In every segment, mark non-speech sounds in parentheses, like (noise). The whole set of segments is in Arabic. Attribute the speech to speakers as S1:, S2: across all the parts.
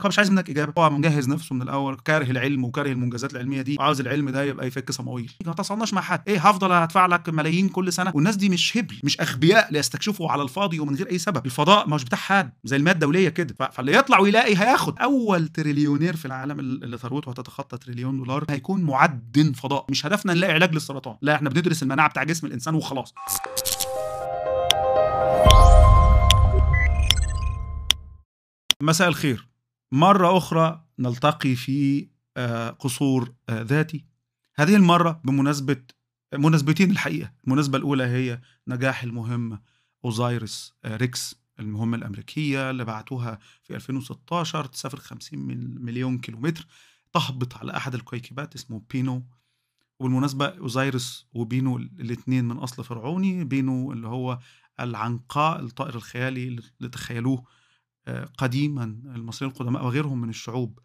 S1: هو مش عايز منك اجابه هو مجهز نفسه من الاول كاره العلم وكاره المنجزات العلميه دي وعاوز العلم ده يبقى يفك صمويل ما تصلناش مع حد ايه هفضل هدفع لك ملايين كل سنه والناس دي مش هبل مش اغبياء ليستكشفوا على الفاضي ومن غير اي سبب الفضاء مش بتاع حد زي المياه الدوليه كده فاللي يطلع ويلاقي هياخد اول تريليونير في العالم اللي ثروته هتتخطى تريليون دولار هيكون معدن فضاء مش هدفنا نلاقي علاج للسرطان لا احنا بندرس المناعه بتاع جسم الانسان وخلاص مساء الخير مرة أخرى نلتقي في آه، قصور آه، ذاتي هذه المرة بمناسبة مناسبتين الحقيقة المناسبة الأولى هي نجاح المهمة أوزايرس آه، ريكس المهمة الأمريكية اللي بعتوها في 2016 تسافر 50 مليون كيلومتر تهبط على أحد الكويكبات اسمه بينو وبالمناسبة أوزايرس وبينو الاثنين من أصل فرعوني بينو اللي هو العنقاء الطائر الخيالي اللي تخيلوه قديما المصريين القدماء وغيرهم من الشعوب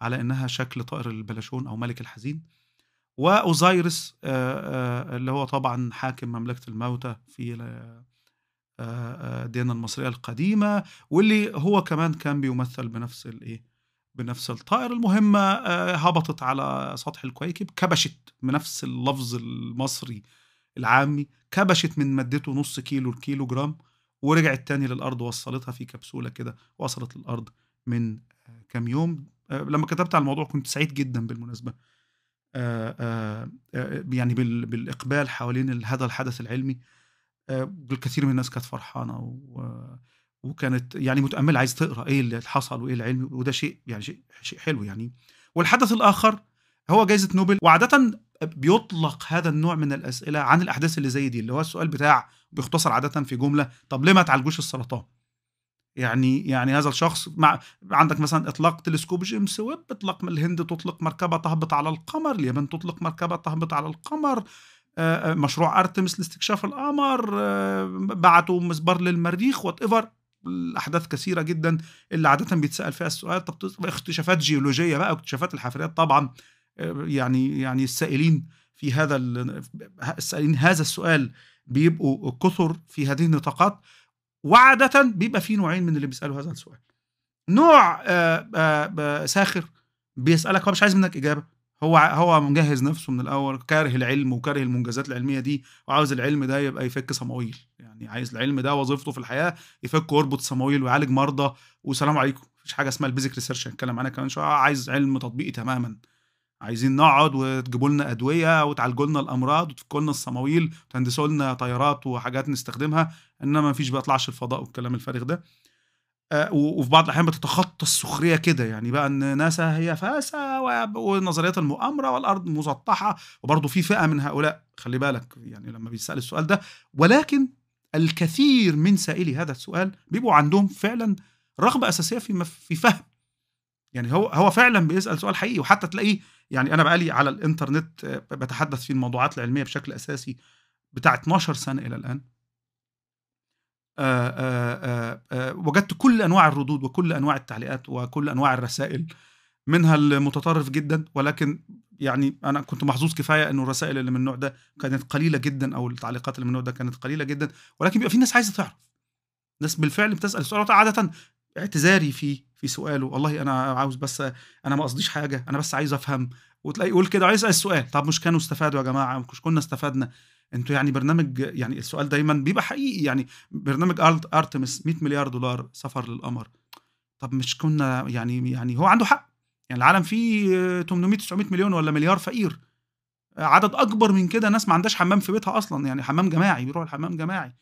S1: على انها شكل طائر البلاشون او ملك الحزين واوزايرس آه، آه، اللي هو طبعا حاكم مملكه الموتى في آه، الديانه المصريه القديمه واللي هو كمان كان بيمثل بنفس الايه بنفس الطائر المهمه هبطت على سطح الكويكب كبشت بنفس اللفظ المصري العامي كبشت من مادته نص كيلو لكيلو جرام ورجعت تاني للارض وصلتها في كبسوله كده وصلت للارض من آه، كام يوم آه، لما كتبت على الموضوع كنت سعيد جدا بالمناسبه آه، يعني بالاقبال حوالين هذا الحدث العلمي الكثير من الناس كانت فرحانه وكانت يعني متامله عايز تقرا ايه اللي حصل وايه العلم وده شيء يعني شيء حلو يعني والحدث الاخر هو جائزه نوبل وعاده بيطلق هذا النوع من الاسئله عن الاحداث اللي زي دي اللي هو السؤال بتاع بيختصر عاده في جمله طب ليه ما تعالجوش السرطان يعني يعني هذا الشخص مع عندك مثلا اطلاق تلسكوب جيمس ويب اطلاق الهند تطلق مركبه تهبط على القمر اليابان تطلق مركبه تهبط على القمر آه، آه، مشروع ارتمس لاستكشاف القمر آه، بعتوا مسبار للمريخ وات ايفر الاحداث كثيره جدا اللي عاده بيتسال فيها السؤال طب اكتشافات جيولوجيه بقى اكتشافات الحفريات طبعا يعني يعني السائلين في هذا السائلين هذا السؤال بيبقوا كثر في هذه النطاقات وعادة بيبقى في نوعين من اللي بيسألوا هذا السؤال نوع آه، آه، ساخر بيسألك هو مش عايز منك إجابة هو هو مجهز نفسه من الأول كاره العلم وكاره المنجزات العلمية دي وعاوز العلم ده يبقى يفك صمويل يعني عايز العلم ده وظيفته في الحياة يفك ويربط صمويل ويعالج مرضى والسلام عليكم مفيش حاجة اسمها البيزك ريسيرش هنتكلم عنها كمان شوية عايز علم تطبيقي تماما عايزين نقعد وتجيبوا لنا ادويه وتعالجوا لنا الامراض وتفكوا لنا الصمويل وتهندسوا لنا طيارات وحاجات نستخدمها انما مفيش بيطلعش الفضاء والكلام الفارغ ده آه، وفي بعض الاحيان بتتخطى السخريه كده يعني بقى ان ناسا هي فاسه ونظريات المؤامره والارض مسطحه وبرضه في فئه من هؤلاء خلي بالك يعني لما بيسال السؤال ده ولكن الكثير من سائلي هذا السؤال بيبقوا عندهم فعلا رغبه اساسيه في في فهم يعني هو هو فعلا بيسال سؤال حقيقي وحتى تلاقيه يعني انا بقالي على الانترنت آه، بتحدث في الموضوعات العلميه بشكل اساسي بتاع 12 سنه الى الان آآ آه، آآ آه، آآ وجدت كل انواع الردود وكل انواع التعليقات وكل انواع الرسائل منها المتطرف جدا ولكن يعني انا كنت محظوظ كفايه انه الرسائل اللي من النوع ده كانت قليله جدا او التعليقات اللي من النوع ده كانت قليله جدا ولكن بيبقى في ناس عايزه تعرف ناس بالفعل بتسال سؤال عاده اعتذاري فيه في سؤاله والله انا عاوز بس انا ما قصديش حاجه انا بس عايز افهم وتلاقي يقول كده عايز اسال السؤال طب مش كانوا استفادوا يا جماعه مش كنا استفدنا انتوا يعني برنامج يعني السؤال دايما بيبقى حقيقي يعني برنامج ارتمس 100 مليار دولار سفر للقمر طب مش كنا يعني يعني هو عنده حق يعني العالم فيه 800 900 مليون ولا مليار فقير عدد اكبر من كده ناس ما عندهاش حمام في بيتها اصلا يعني حمام جماعي بيروح الحمام جماعي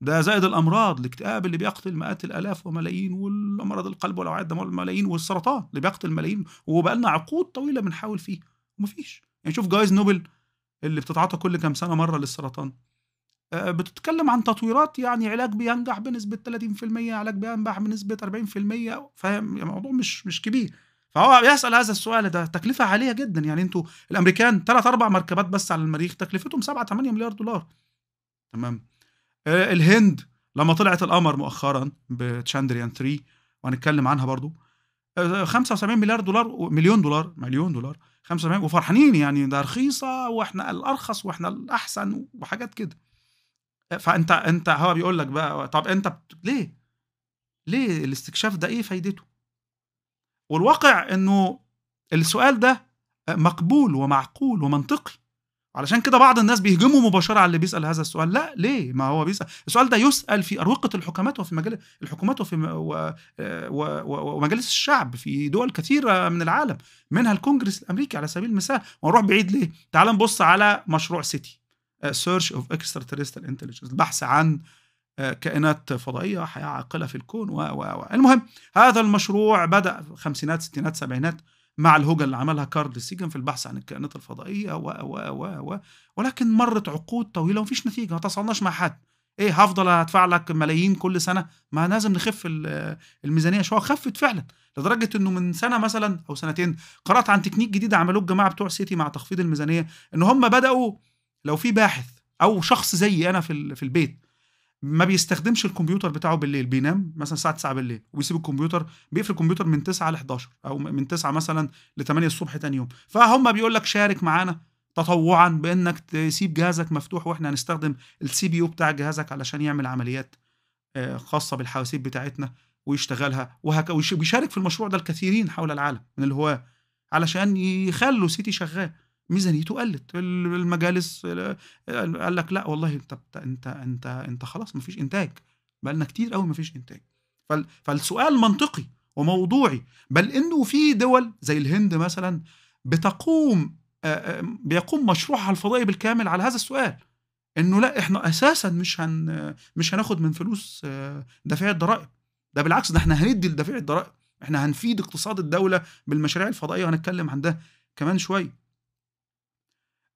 S1: ده زائد الامراض الاكتئاب اللي بيقتل مئات الالاف وملايين والمرض القلب والاوعيه الدمويه والملايين والسرطان اللي بيقتل ملايين وبقى لنا عقود طويله بنحاول فيه ومفيش يعني شوف جوائز نوبل اللي بتتعاطى كل كام سنه مره للسرطان آه، بتتكلم عن تطويرات يعني علاج بينجح بنسبه 30% علاج بينجح بنسبه 40% فاهم يعني الموضوع مش مش كبير فهو بيسال هذا السؤال ده تكلفه عاليه جدا يعني انتوا الامريكان ثلاث اربع مركبات بس على المريخ تكلفتهم 7 8 مليار دولار تمام الهند لما طلعت القمر مؤخرا بتشاندريان 3 وهنتكلم عنها برضو 75 آه، مليار دولار مليون دولار مليون دولار 75 وفرحانين يعني ده رخيصه واحنا الارخص واحنا الاحسن وحاجات كده آه، فانت انت هو بيقول لك بقى طب انت بت... ليه ليه الاستكشاف ده ايه فايدته والواقع انه السؤال ده مقبول ومعقول ومنطقي علشان كده بعض الناس بيهجموا مباشره على اللي بيسال هذا السؤال لا ليه ما هو بيسال السؤال ده يسال في اروقه الحكومات وفي مجال الحكومات وفي آه، ومجالس الشعب في دول كثيره من العالم منها الكونجرس الامريكي على سبيل المثال ونروح بعيد ليه تعال نبص على مشروع سيتي سيرش اوف اكسترا تريستال انتليجنس البحث عن آه، كائنات فضائيه حياه عاقله في الكون و... و... و... المهم هذا المشروع بدا في خمسينات ستينات سبعينات مع الهوجة اللي عملها كارل سيجن في البحث عن الكائنات الفضائية و و و و ولكن مرت عقود طويلة ومفيش نتيجة ما تصلناش مع حد ايه هفضل هدفع لك ملايين كل سنه ما لازم نخف الميزانيه شويه خفت فعلا لدرجه انه من سنه مثلا او سنتين قرات عن تكنيك جديد عملوه الجماعه بتوع سيتي مع تخفيض الميزانيه ان هم بداوا لو في باحث او شخص زيي انا في في البيت ما بيستخدمش الكمبيوتر بتاعه بالليل بينام مثلا الساعه 9 بالليل وبيسيب الكمبيوتر بيقفل الكمبيوتر من 9 ل 11 او من 9 مثلا ل 8 الصبح تاني يوم فهم بيقول لك شارك معانا تطوعا بانك تسيب جهازك مفتوح واحنا هنستخدم السي بي يو بتاع جهازك علشان يعمل عمليات آه، خاصه بالحواسيب بتاعتنا ويشتغلها وهك... وبيشارك في المشروع ده الكثيرين حول العالم من الهواه علشان يخلوا سيتي شغال ميزانيته قلت المجالس قال لك لا والله انت انت انت انت خلاص ما فيش انتاج بقالنا كتير قوي ما فيش انتاج فالسؤال منطقي وموضوعي بل انه في دول زي الهند مثلا بتقوم بيقوم مشروعها الفضائي بالكامل على هذا السؤال انه لا احنا اساسا مش هن مش هناخد من فلوس دافعي الضرائب ده بالعكس ده احنا هندي لدافعي الضرائب احنا هنفيد اقتصاد الدوله بالمشاريع الفضائيه وهنتكلم عن ده كمان شويه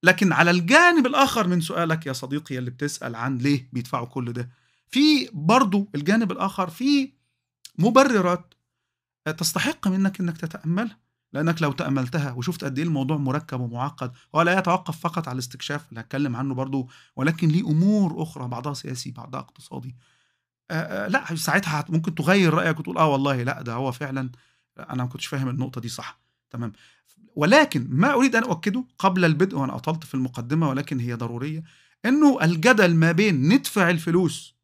S1: لكن على الجانب الاخر من سؤالك يا صديقي اللي بتسال عن ليه بيدفعوا كل ده في برضو الجانب الاخر في مبررات آه، تستحق منك انك تتاملها لانك لو تاملتها وشفت قد ايه الموضوع مركب ومعقد ولا يتوقف فقط على الاستكشاف اللي هتكلم عنه برضو ولكن ليه امور اخرى بعضها سياسي بعضها اقتصادي آآ آه، آآ آه، لا ساعتها ممكن تغير رايك وتقول اه والله لا ده هو فعلا انا ما كنتش فاهم النقطه دي صح تمام ولكن ما أريد أن أؤكده قبل البدء وأنا أطلت في المقدمة ولكن هي ضرورية أنه الجدل ما بين ندفع الفلوس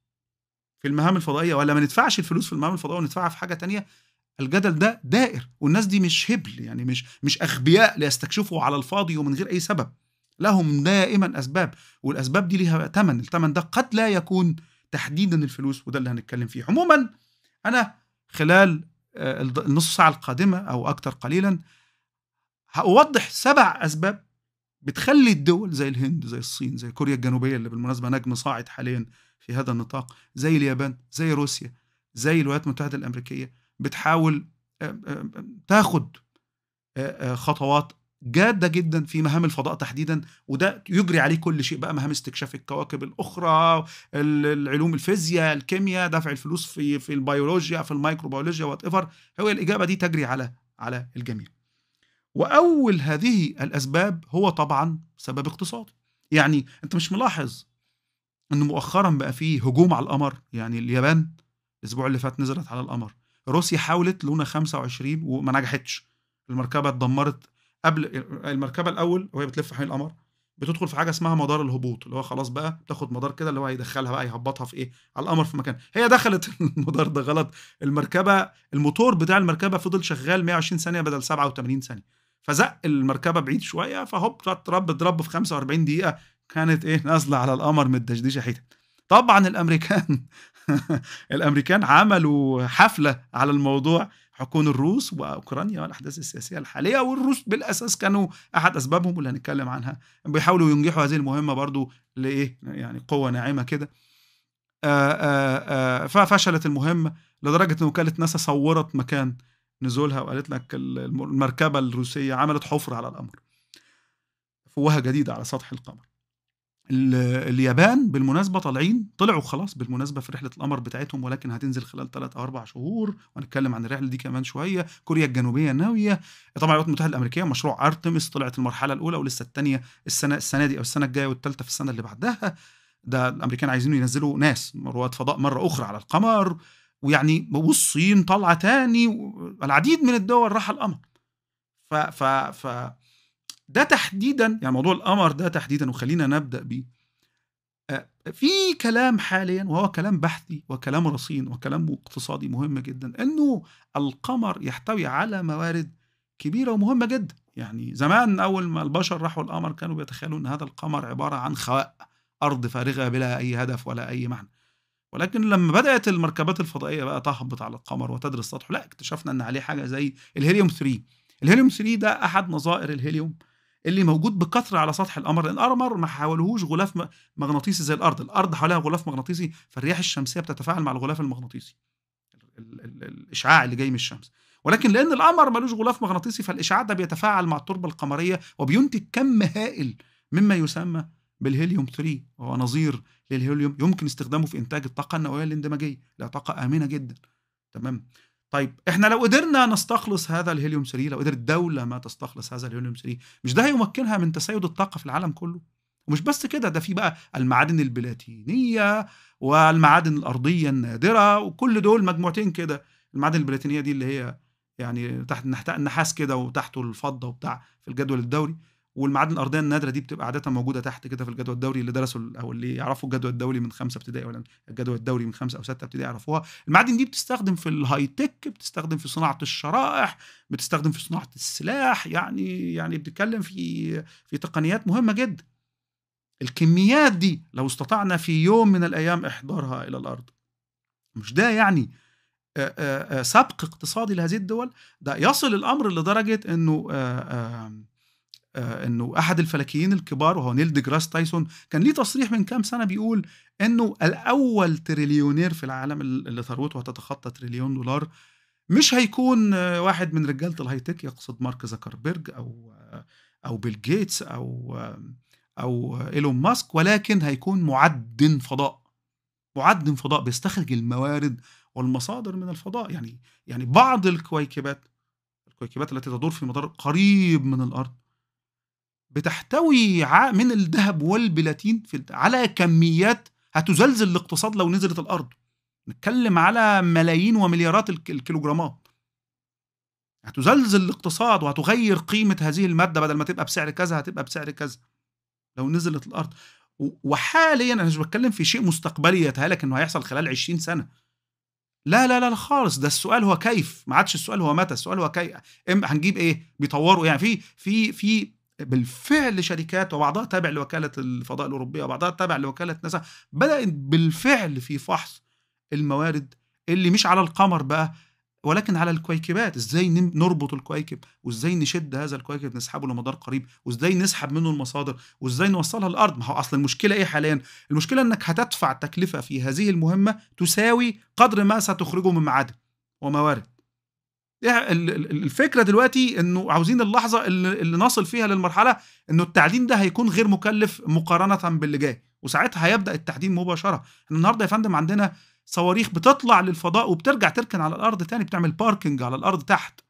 S1: في المهام الفضائية ولا ما ندفعش الفلوس في المهام الفضائية وندفعها في حاجة تانية الجدل ده دائر والناس دي مش هبل يعني مش مش أغبياء ليستكشفوا على الفاضي ومن غير أي سبب لهم دائما أسباب والأسباب دي ليها ثمن الثمن ده قد لا يكون تحديدا الفلوس وده اللي هنتكلم فيه عموما أنا خلال آه، النص ساعة القادمة أو أكثر قليلا هأوضح سبع أسباب بتخلي الدول زي الهند زي الصين زي كوريا الجنوبية اللي بالمناسبة نجم صاعد حاليا في هذا النطاق زي اليابان زي روسيا زي الولايات المتحدة الأمريكية بتحاول آه، آه، آه، تاخد خطوات جادة جدا في مهام الفضاء تحديدا وده يجري عليه كل شيء بقى مهام استكشاف الكواكب الأخرى العلوم الفيزياء الكيمياء دفع الفلوس في في البيولوجيا في الميكروبيولوجيا وات ايفر هو الإجابة دي تجري على على الجميع واول هذه الاسباب هو طبعا سبب اقتصادي يعني انت مش ملاحظ ان مؤخرا بقى فيه هجوم على القمر يعني اليابان الاسبوع اللي فات نزلت على القمر روسيا حاولت لونا 25 وما نجحتش المركبه اتدمرت قبل المركبه الاول وهي بتلف حوالين القمر بتدخل في حاجه اسمها مدار الهبوط اللي هو خلاص بقى بتاخد مدار كده اللي هو هيدخلها بقى يهبطها في ايه على القمر في مكان هي دخلت (laughs) المدار ده غلط المركبه الموتور بتاع المركبه فضل شغال 120 ثانيه بدل 87 ثانيه فزق المركبه بعيد شويه فهوب ضرب ضرب في 45 دقيقه كانت ايه نازله على القمر متدشدشه حيتها طبعا الامريكان (laughs) الامريكان عملوا حفله على الموضوع حكون الروس واوكرانيا والاحداث السياسيه الحاليه والروس بالاساس كانوا احد اسبابهم اللي هنتكلم عنها بيحاولوا ينجحوا هذه المهمه برضو لايه يعني قوه ناعمه كده آه، آه، آه، ففشلت المهمه لدرجه ان وكاله ناسا صورت مكان نزولها وقالت لك المركبه الروسيه عملت حفر على القمر فوهه جديده على سطح القمر اليابان بالمناسبه طالعين طلعوا خلاص بالمناسبه في رحله القمر بتاعتهم ولكن هتنزل خلال 3 او 4 شهور وهنتكلم عن الرحله دي كمان شويه كوريا الجنوبيه ناويه طبعا الولايات المتحده الامريكيه مشروع ارتمس طلعت المرحله الاولى ولسه الثانيه السنه السنه دي او السنه الجايه والثالثه في السنه اللي بعدها ده الامريكان عايزين ينزلوا ناس رواد فضاء مره اخرى على القمر ويعني والصين طالعه تاني العديد من الدول راح القمر ف ف ف ده تحديدا يعني موضوع القمر ده تحديدا وخلينا نبدا بيه آه، في كلام حاليا وهو كلام بحثي وكلام رصين وكلام اقتصادي مهم جدا انه القمر يحتوي على موارد كبيره ومهمه جدا يعني زمان اول ما البشر راحوا القمر كانوا بيتخيلوا ان هذا القمر عباره عن خواء ارض فارغه بلا اي هدف ولا اي معنى ولكن لما بدات المركبات الفضائيه بقى تهبط على القمر وتدرس سطحه لا اكتشفنا ان عليه حاجه زي الهيليوم 3 الهيليوم 3 ده احد نظائر الهيليوم اللي موجود بكثره على سطح القمر لان القمر ما حاولهوش غلاف مغناطيسي زي الارض الارض حواليها غلاف مغناطيسي فالرياح الشمسيه بتتفاعل مع الغلاف المغناطيسي الاشعاع اللي جاي من الشمس ولكن لان القمر ملوش غلاف مغناطيسي فالاشعاع ده بيتفاعل مع التربه القمريه وبينتج كم هائل مما يسمى بالهيليوم 3 وهو نظير للهيليوم يمكن استخدامه في انتاج الطاقه النوويه الاندماجيه اللي طاقه امنه جدا تمام طيب احنا لو قدرنا نستخلص هذا الهيليوم 3 لو قدرت دوله ما تستخلص هذا الهيليوم 3 مش ده هيمكنها من تسيد الطاقه في العالم كله ومش بس كده ده في بقى المعادن البلاتينيه والمعادن الارضيه النادره وكل دول مجموعتين كده المعادن البلاتينيه دي اللي هي يعني تحت النحاس كده وتحته الفضه وبتاع في الجدول الدوري والمعادن الارضيه النادره دي بتبقى عاده موجوده تحت كده في الجدول الدوري اللي درسوا او اللي يعرفوا الجدول الدولي من خمسه ابتدائي ولا الجدول الدوري من خمسه او سته ابتدائي يعرفوها المعادن دي بتستخدم في الهاي تك بتستخدم في صناعه الشرائح بتستخدم في صناعه السلاح يعني يعني بتتكلم في في تقنيات مهمه جدا الكميات دي لو استطعنا في يوم من الايام احضارها الى الارض مش ده يعني سبق اقتصادي لهذه الدول ده يصل الامر لدرجه انه آه، انه احد الفلكيين الكبار وهو نيل ديجراس تايسون كان ليه تصريح من كام سنه بيقول انه الاول تريليونير في العالم اللي ثروته هتتخطى تريليون دولار مش هيكون آه، واحد من رجاله الهاي تك يقصد مارك زكربرج او آه، او بيل جيتس او او ايلون ماسك ولكن هيكون معدن فضاء معدن فضاء بيستخرج الموارد والمصادر من الفضاء يعني يعني بعض الكويكبات الكويكبات التي تدور في مدار قريب من الارض بتحتوي من الذهب والبلاتين في على كميات هتزلزل الاقتصاد لو نزلت الارض نتكلم على ملايين ومليارات الكيلوغرامات هتزلزل الاقتصاد وهتغير قيمة هذه المادة بدل ما تبقى بسعر كذا هتبقى بسعر كذا لو نزلت الأرض وحاليا أنا مش بتكلم في شيء مستقبلي يتهالك إنه هيحصل خلال 20 سنة لا لا لا خالص ده السؤال هو كيف ما عادش السؤال هو متى السؤال هو كيف هنجيب ايه بيطوروا إيه؟ يعني في في في بالفعل شركات وبعضها تابع لوكالة الفضاء الأوروبية وبعضها تابع لوكالة ناسا بدأت بالفعل في فحص الموارد اللي مش على القمر بقى ولكن على الكويكبات ازاي نربط الكويكب وازاي نشد هذا الكويكب نسحبه لمدار قريب وازاي نسحب منه المصادر وازاي نوصلها للارض ما هو اصل المشكله ايه حاليا المشكله انك هتدفع تكلفه في هذه المهمه تساوي قدر ما ستخرجه من معادن وموارد الفكره دلوقتي انه عاوزين اللحظه اللي نصل فيها للمرحله انه التعدين ده هيكون غير مكلف مقارنه باللي جاي وساعتها هيبدا التعدين مباشره احنا النهارده يا فندم عندنا صواريخ بتطلع للفضاء وبترجع تركن على الارض تاني بتعمل باركنج على الارض تحت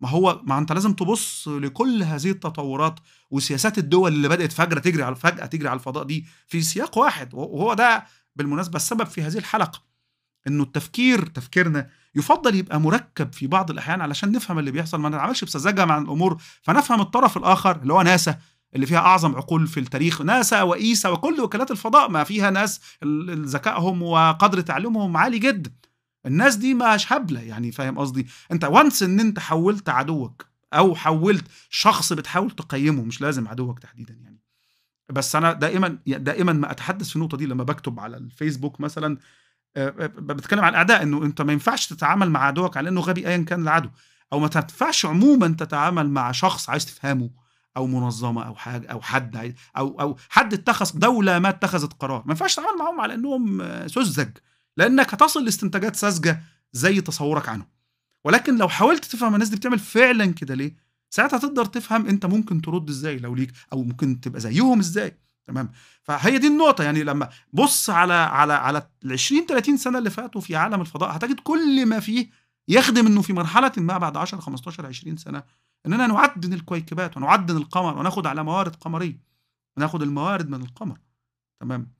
S1: ما هو ما انت لازم تبص لكل هذه التطورات وسياسات الدول اللي بدات فجاه تجري على فجاه تجري على الفضاء دي في سياق واحد وهو ده بالمناسبه السبب في هذه الحلقه انه التفكير تفكيرنا يفضل يبقى مركب في بعض الاحيان علشان نفهم اللي بيحصل ما نتعاملش بسذاجه مع الامور فنفهم الطرف الاخر اللي هو ناسا اللي فيها اعظم عقول في التاريخ ناسا وايسا وكل وكالات الفضاء ما فيها ناس ذكائهم وقدر تعلمهم عالي جدا الناس دي مش هبله يعني فاهم قصدي انت وانس ان انت حولت عدوك او حولت شخص بتحاول تقيمه مش لازم عدوك تحديدا يعني بس انا دائما دائما ما اتحدث في النقطه دي لما بكتب على الفيسبوك مثلا آه، آه، بتكلم عن الاعداء انه انت ما ينفعش تتعامل مع عدوك على انه غبي ايا كان العدو او ما تنفعش عموما تتعامل مع شخص عايز تفهمه او منظمه او حاجه او حد او او حد اتخذ دوله ما اتخذت قرار ما ينفعش تتعامل معاهم على انهم سذج لانك هتصل لاستنتاجات ساذجه زي تصورك عنهم ولكن لو حاولت تفهم الناس دي بتعمل فعلا كده ليه ساعتها تقدر تفهم انت ممكن ترد ازاي لو ليك او ممكن تبقى زيهم ازاي تمام فهي دي النقطة يعني لما بص على على على ال 20 30 سنة اللي فاتوا في عالم الفضاء هتجد كل ما فيه يخدم انه في مرحلة ما بعد 10 15 20 سنة اننا نعدن الكويكبات ونعدن القمر وناخد على موارد قمرية وناخد الموارد من القمر تمام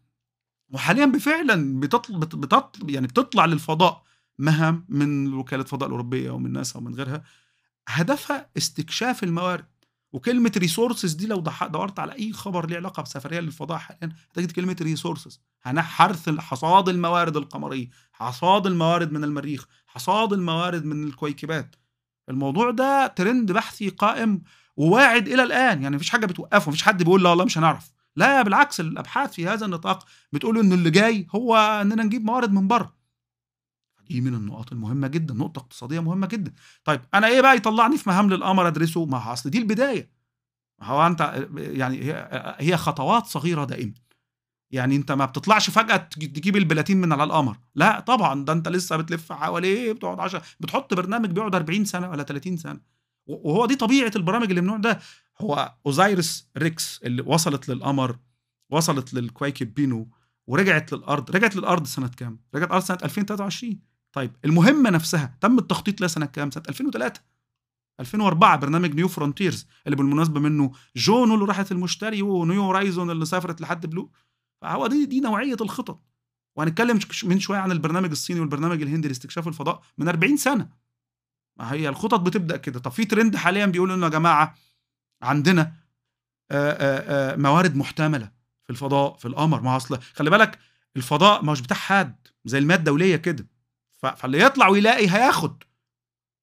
S1: وحاليا بفعلا بتطل بتطل يعني بتطلع للفضاء مهام من وكالة الفضاء الأوروبية ومن ناسا ومن غيرها هدفها استكشاف الموارد وكلمه ريسورسز دي لو دورت على اي خبر ليه علاقه بسفريه للفضاء حاليا هتجد كلمه ريسورسز حرث حصاد الموارد القمريه حصاد الموارد من المريخ حصاد الموارد من الكويكبات الموضوع ده ترند بحثي قائم وواعد الى الان يعني مفيش حاجه بتوقفه مفيش حد بيقول لا والله مش هنعرف لا بالعكس الابحاث في هذا النطاق بتقول ان اللي جاي هو اننا نجيب موارد من بره دي من النقاط المهمه جدا نقطه اقتصاديه مهمه جدا طيب انا ايه بقى يطلعني في مهام للقمر ادرسه ما اصل دي البدايه ما هو انت يعني هي خطوات صغيره دائما يعني انت ما بتطلعش فجاه تجيب البلاتين من على القمر لا طبعا ده انت لسه بتلف حواليه بتقعد 10 بتحط برنامج بيقعد 40 سنه ولا 30 سنه وهو دي طبيعه البرامج اللي من النوع ده هو اوزايرس ريكس اللي وصلت للقمر وصلت للكويكب بينو ورجعت للارض رجعت للارض سنه كام رجعت الارض سنه 2023 طيب المهمه نفسها تم التخطيط لها سنه كام؟ سنه 2003 2004 برنامج نيو فرونتيرز اللي بالمناسبه منه جونو اللي راحت المشتري ونيو رايزون اللي سافرت لحد بلو فهو دي دي نوعيه الخطط وهنتكلم من شويه عن البرنامج الصيني والبرنامج الهندي لاستكشاف الفضاء من 40 سنه ما هي الخطط بتبدا كده طب في ترند حاليا بيقول انه يا جماعه عندنا آآ آآ موارد محتمله في الفضاء في القمر ما اصل خلي بالك الفضاء مش بتاع حد زي الماده الدوليه كده فاللي يطلع ويلاقي هياخد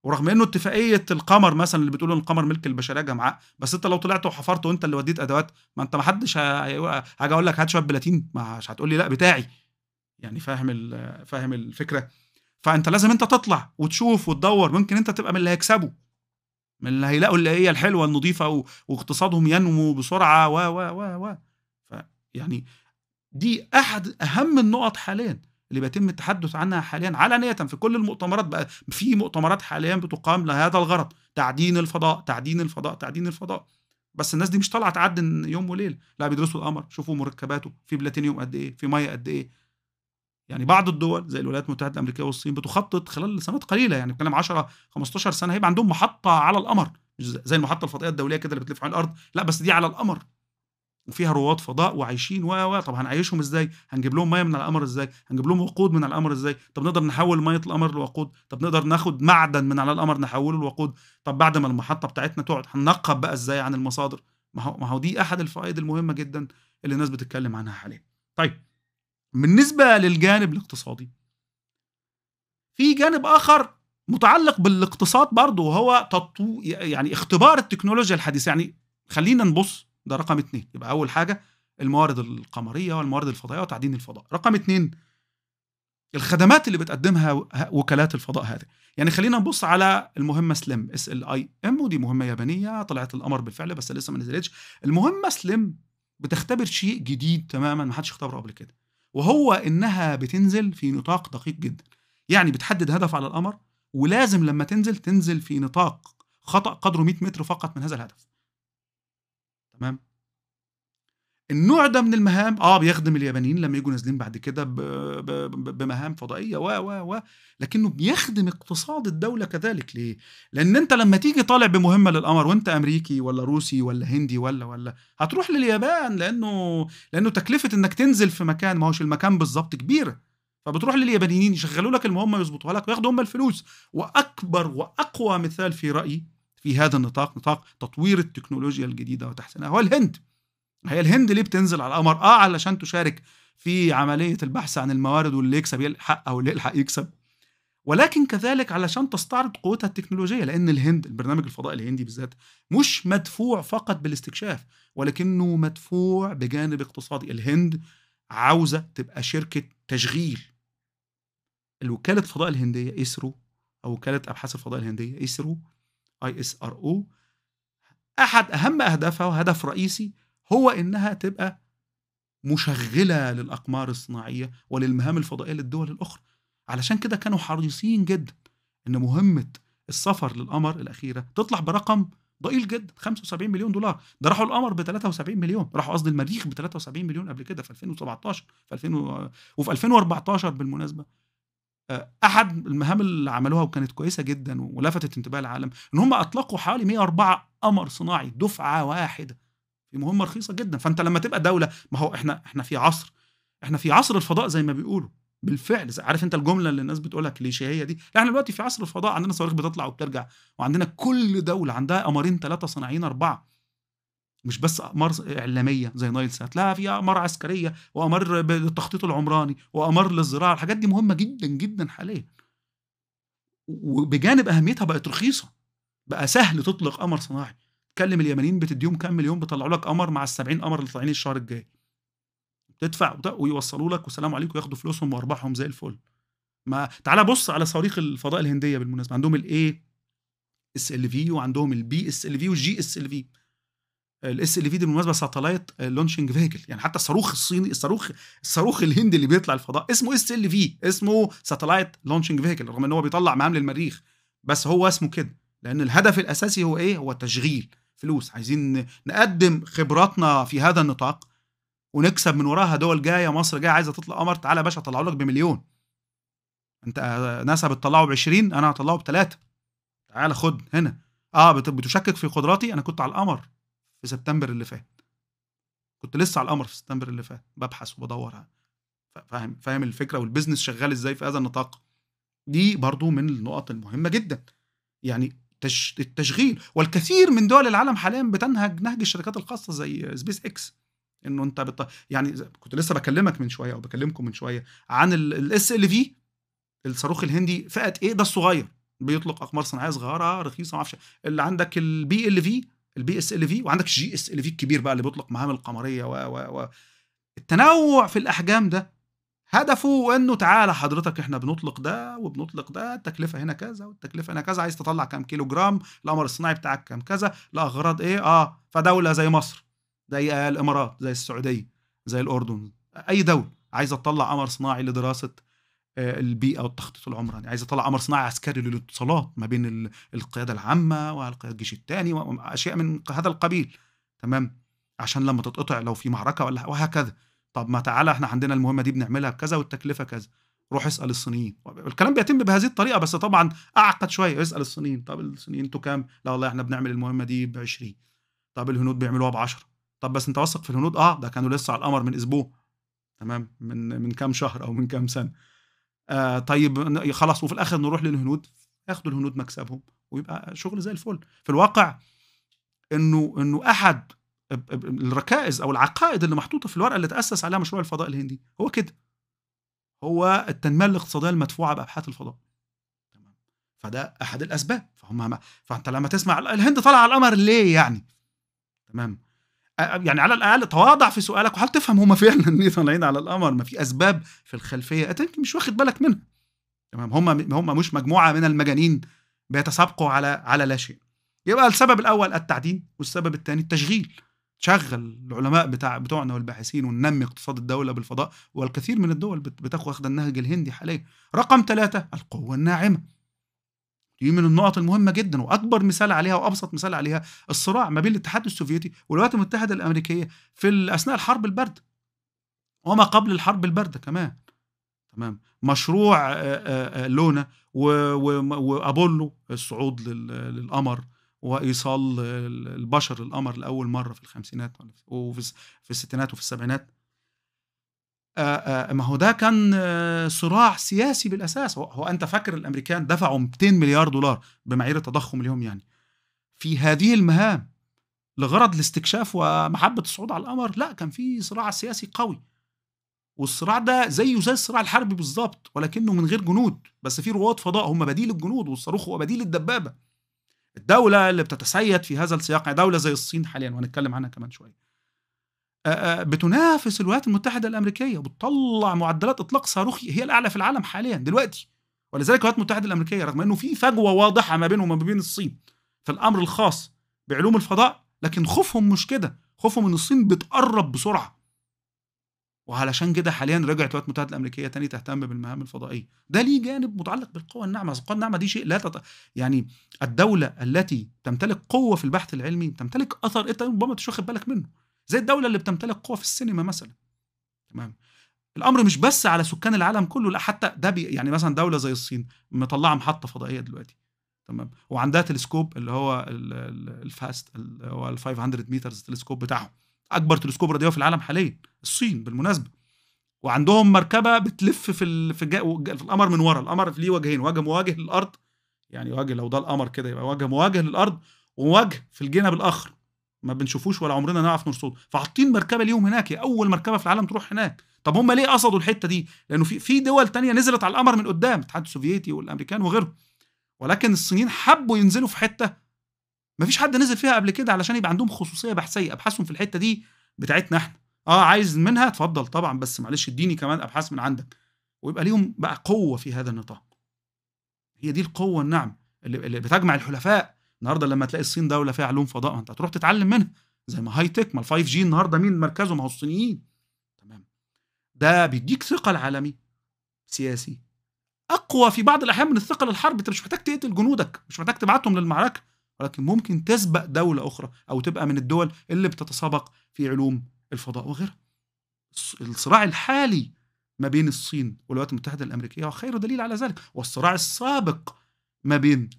S1: ورغم انه اتفاقيه القمر مثلا اللي بتقول ان القمر ملك البشريه يا جماعه بس انت لو طلعت وحفرت وانت اللي وديت ادوات ما انت ما حدش هاجي اقول لك هات شويه بلاتين ما هتقول لي لا بتاعي يعني فاهم فاهم الفكره فانت لازم انت تطلع وتشوف وتدور ممكن انت تبقى من اللي هيكسبوا من اللي هيلاقوا اللي هي الحلوه النظيفه واقتصادهم ينمو بسرعه و و و و يعني دي احد اهم النقط حاليا اللي بيتم التحدث عنها حاليا علنية في كل المؤتمرات بقى في مؤتمرات حاليا بتقام لهذا الغرض تعدين الفضاء تعدين الفضاء تعدين الفضاء بس الناس دي مش طالعه تعدن يوم وليله لا بيدرسوا القمر شوفوا مركباته في بلاتينيوم قد ايه في ميه قد ايه يعني بعض الدول زي الولايات المتحده الامريكيه والصين بتخطط خلال سنوات قليله يعني بنتكلم 10 15 سنه هيبقى عندهم محطه على القمر زي المحطه الفضائيه الدوليه كده اللي بتلف حوالين الارض لا بس دي على القمر وفيها رواد فضاء وعايشين و و طب هنعيشهم ازاي؟ هنجيب لهم ميه من القمر ازاي؟ هنجيب لهم وقود من على القمر ازاي؟ طب نقدر نحول ميه القمر لوقود؟ طب نقدر ناخد معدن من على القمر نحوله لوقود؟ طب بعد ما المحطه بتاعتنا تقعد هننقب بقى ازاي عن المصادر؟ ما هو ما هو دي احد الفوائد المهمه جدا اللي الناس بتتكلم عنها حاليا. طيب بالنسبه للجانب الاقتصادي في جانب اخر متعلق بالاقتصاد برضه وهو تطو... يعني اختبار التكنولوجيا الحديثه يعني خلينا نبص ده رقم اتنين يبقى اول حاجه الموارد القمريه والموارد الفضائيه وتعدين الفضاء رقم اتنين الخدمات اللي بتقدمها وكالات الفضاء هذه يعني خلينا نبص على المهمه سليم اس ال اي ام ودي مهمه يابانيه طلعت القمر بالفعل بس لسه ما نزلتش المهمه سليم بتختبر شيء جديد تماما ما حدش اختبره قبل كده وهو انها بتنزل في نطاق دقيق جدا يعني بتحدد هدف على القمر ولازم لما تنزل تنزل في نطاق خطا قدره 100 متر فقط من هذا الهدف تمام النوع ده من المهام اه بيخدم اليابانيين لما يجوا نازلين بعد كده بمهام فضائيه و و و لكنه بيخدم اقتصاد الدوله كذلك ليه؟ لان انت لما تيجي طالع بمهمه للقمر وانت امريكي ولا روسي ولا هندي ولا ولا هتروح لليابان لانه لانه تكلفه انك تنزل في مكان ما هوش المكان بالظبط كبيره فبتروح لليابانيين يشغلوا لك المهمه يظبطوها لك وياخدوا هم الفلوس واكبر واقوى مثال في رايي في هذا النطاق نطاق تطوير التكنولوجيا الجديده وتحسينها هو الهند هي الهند ليه بتنزل على القمر اه علشان تشارك في عمليه البحث عن الموارد واللي يكسب يلحق او اللي يلحق يكسب ولكن كذلك علشان تستعرض قوتها التكنولوجيه لان الهند البرنامج الفضائي الهندي بالذات مش مدفوع فقط بالاستكشاف ولكنه مدفوع بجانب اقتصادي الهند عاوزه تبقى شركه تشغيل الوكاله الفضاء الهنديه اسرو او وكاله ابحاث الفضاء الهنديه اسرو اي اس ار او احد اهم اهدافها وهدف رئيسي هو انها تبقى مشغله للاقمار الصناعيه وللمهام الفضائيه للدول الاخرى علشان كده كانوا حريصين جدا ان مهمه السفر للقمر الاخيره تطلع برقم ضئيل جدا 75 مليون دولار ده راحوا القمر ب 73 مليون راحوا قصدي المريخ ب 73 مليون قبل كده في 2017 في 2000 وفي 2014 بالمناسبه احد المهام اللي عملوها وكانت كويسه جدا ولفتت انتباه العالم ان هم اطلقوا حوالي 104 قمر صناعي دفعه واحده في مهمه رخيصه جدا فانت لما تبقى دوله ما هو احنا احنا في عصر احنا في عصر الفضاء زي ما بيقولوا بالفعل عارف انت الجمله اللي الناس بتقولها كليشيهيه دي لا احنا دلوقتي في عصر الفضاء عندنا صواريخ بتطلع وبترجع وعندنا كل دوله عندها قمرين ثلاثه صناعيين اربعه مش بس اقمار اعلاميه زي نايل سات لا في اقمار عسكريه واقمار بالتخطيط العمراني واقمار للزراعه الحاجات دي مهمه جدا جدا حاليا وبجانب اهميتها بقت رخيصه بقى سهل تطلق قمر صناعي تكلم اليمنيين بتديهم كام مليون بيطلعوا لك قمر مع ال 70 قمر اللي طالعين الشهر الجاي تدفع ويوصلوا لك والسلام عليكم ياخدوا فلوسهم وارباحهم زي الفل ما تعالى بص على صواريخ الفضاء الهنديه بالمناسبه عندهم الاي اس ال في وعندهم البي اس ال في والجي اس ال في الاس ال في دي بالمناسبه ساتلايت لونشنج فيكل يعني حتى الصاروخ الصيني الصاروخ الصاروخ الهندي اللي بيطلع الفضاء اسمه اس ال في اسمه ساتلايت لونشنج فيكل رغم ان هو بيطلع مهام للمريخ بس هو اسمه كده لان الهدف الاساسي هو ايه هو التشغيل فلوس عايزين نقدم خبراتنا في هذا النطاق ونكسب من وراها دول جايه مصر جايه عايزه تطلع قمر تعالى يا باشا اطلعه لك بمليون انت ناسا بتطلعه ب 20 انا هطلعه بثلاثه تعالى خد هنا اه بتشكك في قدراتي انا كنت على القمر في سبتمبر اللي فات كنت لسه على القمر في سبتمبر اللي فات ببحث وبدور فاهم فاهم الفكره والبزنس شغال ازاي في هذا النطاق دي برضو من النقط المهمه جدا يعني التشغيل والكثير من دول العالم حاليا بتنهج نهج الشركات الخاصه زي سبيس اكس انه انت بت... يعني كنت لسه بكلمك من شويه او بكلمكم من شويه عن الاس ال في الصاروخ الهندي فئه ايه ده الصغير بيطلق اقمار صناعيه صغيره رخيصه ما اعرفش إيه. اللي عندك البي ال في البي اس ال في وعندك الجي اس ال في الكبير بقى اللي بيطلق مهام القمريه و و و التنوع في الاحجام ده هدفه انه تعالى حضرتك احنا بنطلق ده وبنطلق ده التكلفه هنا كذا والتكلفه هنا كذا عايز تطلع كام كيلو جرام القمر الصناعي بتاعك كام كذا لاغراض ايه اه فدوله زي مصر زي الامارات زي السعوديه زي الاردن اي دوله عايزه تطلع قمر صناعي لدراسه آه، البيئه والتخطيط العمراني يعني عايز اطلع قمر صناعي عسكري للاتصالات ما بين القياده العامه والقياده الجيش الثاني واشياء من هذا القبيل تمام عشان لما تتقطع لو في معركه ولا وهكذا طب ما تعالى احنا عندنا المهمه دي بنعملها بكذا والتكلفه كذا روح اسال الصينيين الكلام بيتم بهذه الطريقه بس طبعا اعقد شويه اسال الصينيين طب الصينيين انتوا كام لا والله احنا بنعمل المهمه دي ب 20 طب الهنود بيعملوها ب 10 طب بس انت واثق في الهنود اه ده كانوا لسه على القمر من اسبوع تمام من من كام شهر او من كام سنه آه طيب خلاص وفي الاخر نروح للهنود ياخدوا الهنود مكسبهم ويبقى شغل زي الفل في الواقع انه انه احد الركائز او العقائد اللي محطوطه في الورقه اللي تاسس عليها مشروع الفضاء الهندي هو كده هو التنميه الاقتصاديه المدفوعه بابحاث الفضاء فده احد الاسباب فهم فانت لما تسمع الهند طالعه على القمر ليه يعني تمام يعني على الاقل تواضع في سؤالك وحاول تفهم هما فعلا (laughs) ليه طالعين على القمر ما في اسباب في الخلفيه انت يمكن مش واخد بالك منها تمام هم هم مش مجموعه من المجانين بيتسابقوا على على لا شيء يبقى السبب الاول التعدين والسبب الثاني التشغيل تشغل العلماء بتاع بتوعنا والباحثين وننمي اقتصاد الدوله بالفضاء والكثير من الدول بتاخد النهج الهندي حاليا رقم ثلاثة القوه الناعمه دي من النقط المهمه جدا واكبر مثال عليها وابسط مثال عليها الصراع ما بين الاتحاد السوفيتي والولايات المتحده الامريكيه في اثناء الحرب البارده وما قبل الحرب البارده كمان تمام مشروع لونا وابولو الصعود للقمر وايصال البشر للقمر لاول مره في الخمسينات وفي الستينات وفي السبعينات آه، آه، ما هو ده كان آه، صراع سياسي بالاساس هو انت فاكر الامريكان دفعوا 200 مليار دولار بمعايير التضخم اليوم يعني في هذه المهام لغرض الاستكشاف ومحبه الصعود على القمر لا كان في صراع سياسي قوي والصراع ده زيه زي الصراع الحربي بالظبط ولكنه من غير جنود بس في رواد فضاء هم بديل الجنود والصاروخ هو بديل الدبابه الدوله اللي بتتسيد في هذا السياق دوله زي الصين حاليا وهنتكلم عنها كمان شويه آه، آه، بتنافس الولايات المتحده الامريكيه وبتطلع معدلات اطلاق صاروخي هي الاعلى في العالم حاليا دلوقتي ولذلك الولايات المتحده الامريكيه رغم انه في فجوه واضحه ما بينهم وما بين الصين في الامر الخاص بعلوم الفضاء لكن خوفهم مش كده خوفهم ان الصين بتقرب بسرعه وعلشان كده حاليا رجعت الولايات المتحده الامريكيه تاني تهتم بالمهام الفضائيه ده ليه جانب متعلق بالقوه الناعمه القوه الناعمه دي شيء لا تط... يعني الدوله التي تمتلك قوه في البحث العلمي تمتلك اثر انت ربما تشوخ واخد بالك منه زي الدولة اللي بتمتلك قوة في السينما مثلا تمام الامر مش بس على سكان العالم كله لا حتى ده بي يعني مثلا دوله زي الصين مطلعه محطه فضائيه دلوقتي تمام وعندها تلسكوب اللي هو الفاست اللي هو ال 500 مترز تلسكوب بتاعهم اكبر تلسكوب راديوي في العالم حاليا الصين بالمناسبه وعندهم مركبه بتلف في ال... في, جا... في القمر من ورا القمر ليه وجهين وجه مواجه للارض يعني وجه لو ده القمر كده يبقى وجه مواجه للارض ووجه في الجنب الاخر ما بنشوفوش ولا عمرنا نعرف نرصده فحاطين مركبه ليهم هناك هي اول مركبه في العالم تروح هناك طب هم ليه قصدوا الحته دي لانه في في دول تانية نزلت على القمر من قدام الاتحاد السوفيتي والامريكان وغيرهم ولكن الصينيين حبوا ينزلوا في حته ما فيش حد نزل فيها قبل كده علشان يبقى عندهم خصوصيه بحثيه ابحاثهم في الحته دي بتاعتنا احنا اه عايز منها اتفضل طبعا بس معلش اديني كمان ابحاث من عندك ويبقى ليهم بقى قوه في هذا النطاق هي دي القوه الناعمه اللي بتجمع الحلفاء النهارده لما تلاقي الصين دوله فيها علوم فضاء انت هتروح تتعلم منها زي ما هاي تك ما ال5 جي النهارده مين مركزه ما هو الصينيين تمام ده بيديك ثقل عالمي سياسي اقوى في بعض الاحيان من الثقل الحرب انت مش محتاج تقتل جنودك مش محتاج تبعتهم للمعركه ولكن ممكن تسبق دوله اخرى او تبقى من الدول اللي بتتسابق في علوم الفضاء وغيرها الصراع الحالي ما بين الصين والولايات المتحده الامريكيه هو خير دليل على ذلك والصراع السابق ما بين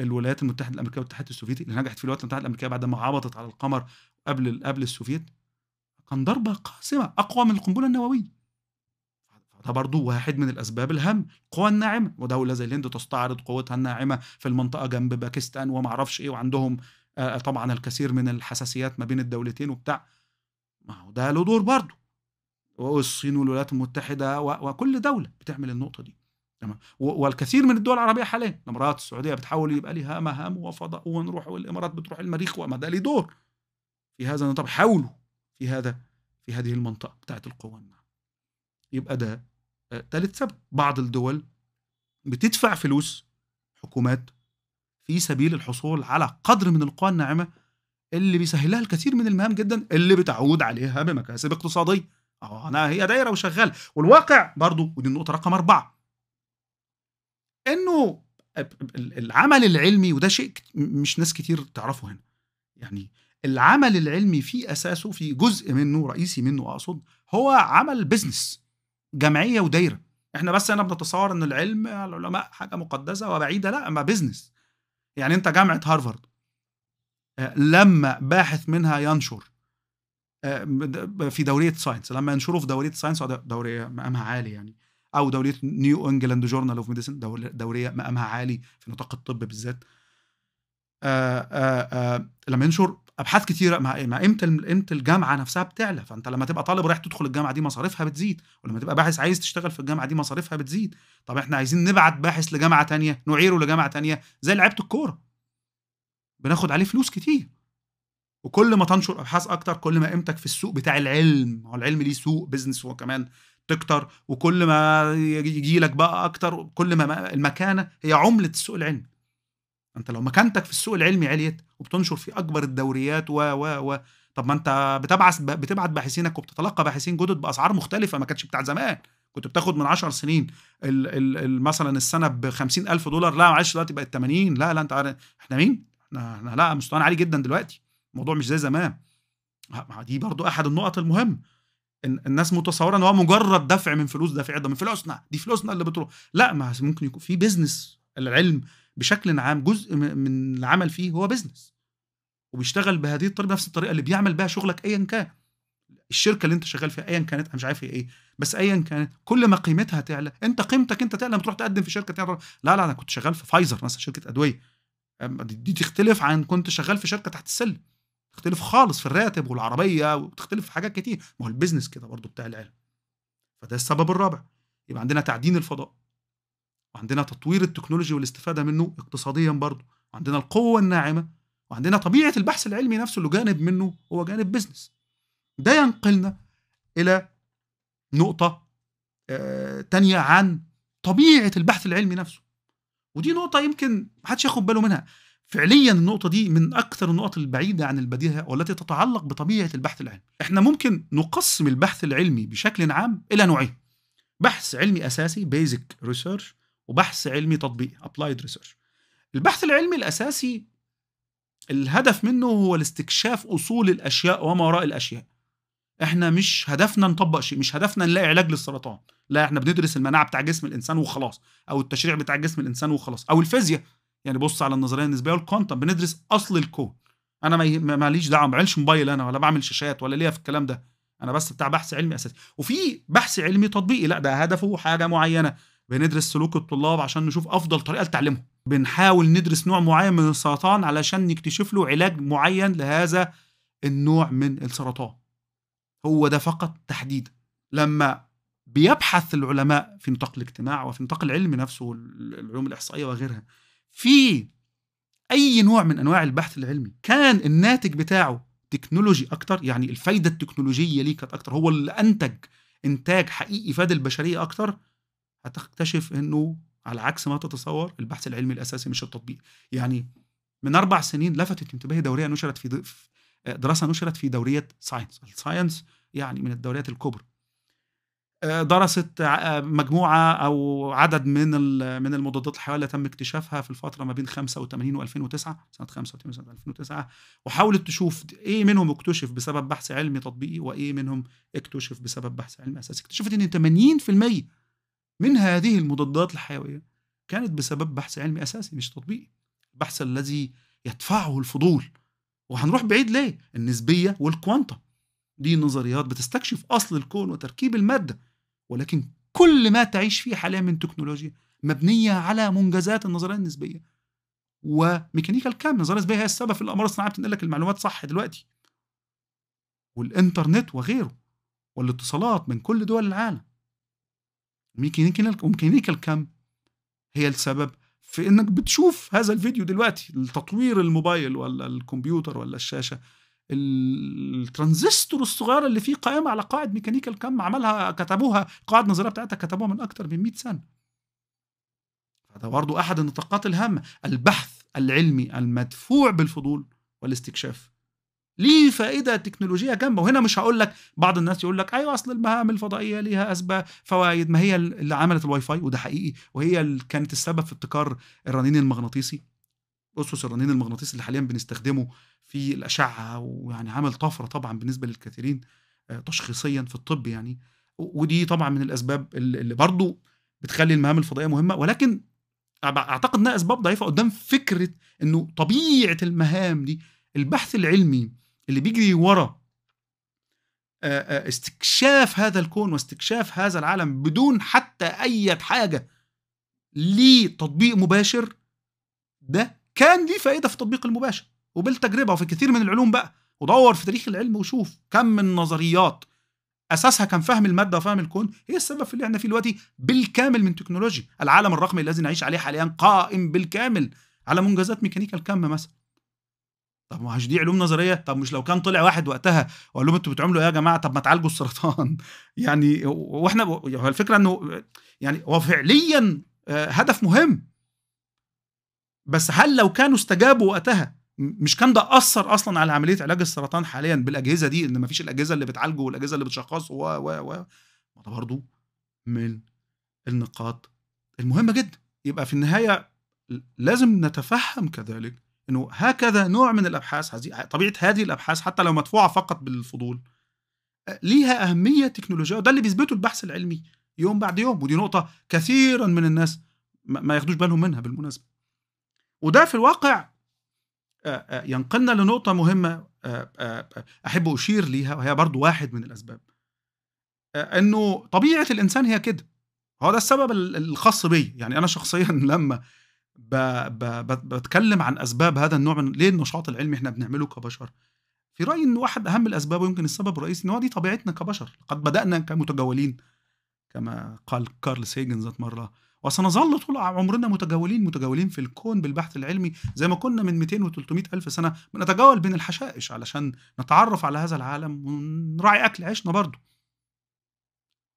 S1: الولايات المتحده الامريكيه والاتحاد السوفيتي اللي نجحت في الولايات المتحده الامريكيه بعد ما عبطت على القمر قبل قبل السوفيت كان ضربه قاسمه اقوى من القنبله النوويه ده برضه واحد من الاسباب الهم القوى الناعمه ودوله زي الهند تستعرض قوتها الناعمه في المنطقه جنب باكستان وما اعرفش ايه وعندهم آه طبعا الكثير من الحساسيات ما بين الدولتين وبتاع ما هو ده له دور برضه والصين والولايات المتحده وكل دوله بتعمل النقطه دي تمام والكثير من الدول العربيه حاليا الامارات السعوديه بتحاول يبقى لها مهام وفضاء ونروح والامارات بتروح المريخ وما ده دور في هذا النطاق حاولوا في هذا في هذه المنطقه بتاعت القوى يبقى ده ثالث آه، سبب بعض الدول بتدفع فلوس حكومات في سبيل الحصول على قدر من القوى الناعمه اللي بيسهلها الكثير من المهام جدا اللي بتعود عليها بمكاسب اقتصاديه اه انا هي دايره وشغاله والواقع برضو ودي النقطه رقم اربعه انه العمل العلمي وده شيء مش ناس كتير تعرفه هنا يعني العمل العلمي في اساسه في جزء منه رئيسي منه اقصد هو عمل بزنس جمعيه ودايره احنا بس انا بنتصور ان العلم العلماء حاجه مقدسه وبعيده لا ما بزنس يعني انت جامعه هارفارد آه، لما باحث منها ينشر آه، في دوريه ساينس لما ينشره في دوريه ساينس دوريه مقامها عالي يعني او دوريه نيو انجلاند جورنال اوف ميديسن دوريه مقامها عالي في نطاق الطب بالذات آه، آه، آه، لما ينشر ابحاث كتيره ما إيه؟ امتى امتى الجامعه نفسها بتعلى فانت لما تبقى طالب رايح تدخل الجامعه دي مصاريفها بتزيد ولما تبقى باحث عايز تشتغل في الجامعه دي مصاريفها بتزيد طب احنا عايزين نبعت باحث لجامعه تانية نعيره لجامعه تانية زي لعيبه الكوره بناخد عليه فلوس كتير وكل ما تنشر ابحاث اكتر كل ما قيمتك في السوق بتاع العلم هو العلم ليه سوق بزنس هو كمان تكتر وكل ما يجي لك بقى اكتر كل ما المكانه هي عمله السوق العلمي انت لو مكانتك في السوق العلمي عليت وبتنشر في اكبر الدوريات و و و طب ما انت بتبعث بتبعت باحثينك وبتتلقى باحثين جدد باسعار مختلفه ما كانتش بتاعت زمان كنت بتاخد من 10 سنين الـ الـ الـ مثلا السنه ب 50000 دولار لا معلش دلوقتي بقت 80 لا لا انت احنا مين؟ احنا لا مستوانا عالي جدا دلوقتي الموضوع مش زي زمان دي برضو احد النقط المهمه الناس متصوره ان هو مجرد دفع من فلوس دافع ده من فلوسنا دي فلوسنا اللي بتروح لا ما ممكن يكون في بيزنس العلم بشكل عام جزء من العمل فيه هو بيزنس وبيشتغل بهذه الطريقه نفس الطريقه اللي بيعمل بها شغلك ايا كان الشركه اللي انت شغال فيها ايا كانت انا مش عارف هي ايه بس ايا كانت كل ما قيمتها تعلى انت قيمتك انت تعلى لما تروح تقدم في شركه تعلى لا لا انا كنت شغال في فايزر مثلا شركه ادويه دي تختلف عن كنت شغال في شركه تحت السلم تختلف خالص في الراتب والعربيه وتختلف في حاجات كتير ما هو البيزنس كده برضو بتاع العلم فده السبب الرابع يبقى عندنا تعدين الفضاء وعندنا تطوير التكنولوجي والاستفاده منه اقتصاديا برضو وعندنا القوه الناعمه وعندنا طبيعه البحث العلمي نفسه اللي جانب منه هو جانب بيزنس ده ينقلنا الى نقطه آه تانية عن طبيعه البحث العلمي نفسه ودي نقطه يمكن محدش ياخد باله منها فعليا النقطة دي من أكثر النقط البعيدة عن البديهة والتي تتعلق بطبيعة البحث العلمي. إحنا ممكن نقسم البحث العلمي بشكل عام إلى نوعين. بحث علمي أساسي بيزك ريسيرش وبحث علمي تطبيقي أبلايد ريسيرش. البحث العلمي الأساسي الهدف منه هو الاستكشاف أصول الأشياء وما وراء الأشياء. إحنا مش هدفنا نطبق شيء، مش هدفنا نلاقي علاج للسرطان. لا إحنا بندرس المناعة بتاع جسم الإنسان وخلاص، أو التشريع بتاع جسم الإنسان وخلاص، أو الفيزياء يعني بص على النظريه النسبيه والكوانتم بندرس اصل الكون انا ماليش دعوه ما بعملش موبايل انا ولا بعمل شاشات ولا ليا في الكلام ده انا بس بتاع بحث علمي اساسي وفي بحث علمي تطبيقي لا ده هدفه حاجه معينه بندرس سلوك الطلاب عشان نشوف افضل طريقه لتعليمهم بنحاول ندرس نوع معين من السرطان علشان نكتشف له علاج معين لهذا النوع من السرطان هو ده فقط تحديدا لما بيبحث العلماء في نطاق الاجتماع وفي نطاق العلم نفسه العلوم الاحصائيه وغيرها في اي نوع من انواع البحث العلمي كان الناتج بتاعه تكنولوجي اكتر يعني الفايده التكنولوجيه ليه كانت اكتر هو اللي انتج انتاج حقيقي فاد البشريه اكتر هتكتشف انه على عكس ما تتصور البحث العلمي الاساسي مش التطبيق يعني من اربع سنين لفتت انتباهي دوريه نشرت في دراسه نشرت في دوريه ساينس الساينس يعني من الدوريات الكبرى آه، درست آه، مجموعه او عدد من من المضادات الحيويه اللي تم اكتشافها في الفتره ما بين 85 و2009 سنه 85 و 2009 وحاولت تشوف ايه منهم اكتشف بسبب بحث علمي تطبيقي وايه منهم اكتشف بسبب بحث علمي اساسي اكتشفت ان 80% من هذه المضادات الحيويه كانت بسبب بحث علمي اساسي مش تطبيقي البحث الذي يدفعه الفضول وهنروح بعيد ليه النسبيه والكوانتا دي نظريات بتستكشف أصل الكون وتركيب المادة ولكن كل ما تعيش فيه حاليا من تكنولوجيا مبنية على منجزات النظرية النسبية وميكانيكا الكم النظرية النسبية هي السبب في الأمراض الصناعية بتنقل لك المعلومات صح دلوقتي والإنترنت وغيره والاتصالات من كل دول العالم وميكانيكا الكم هي السبب في انك بتشوف هذا الفيديو دلوقتي التطوير الموبايل ولا الكمبيوتر ولا الشاشه الترانزستور الصغيره اللي فيه قائمه على قاعد ميكانيكا الكم عملها كتبوها قاعد نظرية بتاعتها كتبوها من اكتر من 100 سنه فده برضه احد النطاقات الهامه البحث العلمي المدفوع بالفضول والاستكشاف ليه فائده تكنولوجيه جامده وهنا مش هقول لك بعض الناس يقول لك ايوه اصل المهام الفضائيه ليها اسباب فوائد ما هي اللي عملت الواي فاي وده حقيقي وهي اللي كانت السبب في ابتكار الرنين المغناطيسي اسس الرنين المغناطيسي اللي حاليا بنستخدمه في الاشعه ويعني عمل طفره طبعا بالنسبه للكثيرين آه، تشخيصيا في الطب يعني ودي طبعا من الاسباب اللي برضو بتخلي المهام الفضائيه مهمه ولكن اعتقد انها اسباب ضعيفه قدام فكره انه طبيعه المهام دي البحث العلمي اللي بيجري ورا آه، آه، استكشاف هذا الكون واستكشاف هذا العالم بدون حتى اي حاجه لتطبيق مباشر ده كان دي فائده في التطبيق المباشر وبالتجربه وفي كثير من العلوم بقى ودور في تاريخ العلم وشوف كم من نظريات اساسها كان فهم الماده وفهم الكون هي السبب في اللي احنا فيه دلوقتي بالكامل من تكنولوجيا العالم الرقمي الذي نعيش عليه حاليا قائم بالكامل على منجزات ميكانيكا الكم مثلا طب ما دي علوم نظريه طب مش لو كان طلع واحد وقتها وقال لهم انتوا بتعملوا ايه يا جماعه طب ما تعالجوا السرطان (laughs) يعني واحنا الفكره انه يعني هو فعليا آه، هدف مهم بس هل لو كانوا استجابوا وقتها مش كان ده اثر اصلا على عمليه علاج السرطان حاليا بالاجهزه دي ان مفيش الاجهزه اللي بتعالجه والاجهزه اللي بتشخصه و و و ده برضه من النقاط المهمه جدا يبقى في النهايه لازم نتفهم كذلك انه هكذا نوع من الابحاث هذه طبيعه هذه الابحاث حتى لو مدفوعه فقط بالفضول ليها اهميه تكنولوجيه وده اللي بيثبته البحث العلمي يوم بعد يوم ودي نقطه كثيرا من الناس ما ياخدوش بالهم منها بالمناسبه وده في الواقع آه، آه، ينقلنا لنقطة مهمة آه، أحب أشير ليها وهي برضو واحد من الأسباب أنه طبيعة الإنسان هي كده هو ده السبب الخاص بي يعني أنا شخصيا (laughs) لما بتكلم عن أسباب هذا النوع من ليه النشاط العلمي إحنا بنعمله كبشر في رأيي أن واحد أهم الأسباب ويمكن السبب الرئيسي أن هو دي طبيعتنا كبشر قد بدأنا كمتجولين كما قال كارل سيجن ذات مرة وسنظل طول عمرنا متجولين متجولين في الكون بالبحث العلمي زي ما كنا من 200 و 300 ألف سنة بنتجول بين الحشائش علشان نتعرف على هذا العالم ونراعي أكل عيشنا برضه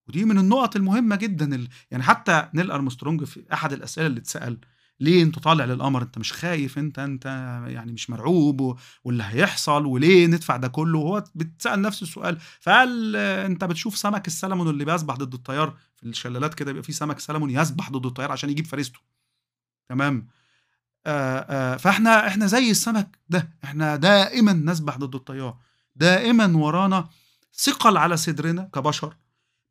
S1: ودي من النقط المهمة جدا يعني حتى نيل أرمسترونج في أحد الأسئلة اللي اتسأل ليه انت طالع للقمر انت مش خايف انت انت يعني مش مرعوب واللي هيحصل وليه ندفع ده كله هو بتسال نفس السؤال فقال انت بتشوف سمك السلمون اللي بيسبح ضد التيار في الشلالات كده بيبقى في سمك سلمون يسبح ضد التيار عشان يجيب فريسته تمام آآ آآ فاحنا احنا زي السمك ده احنا دائما نسبح ضد التيار دائما ورانا ثقل على صدرنا كبشر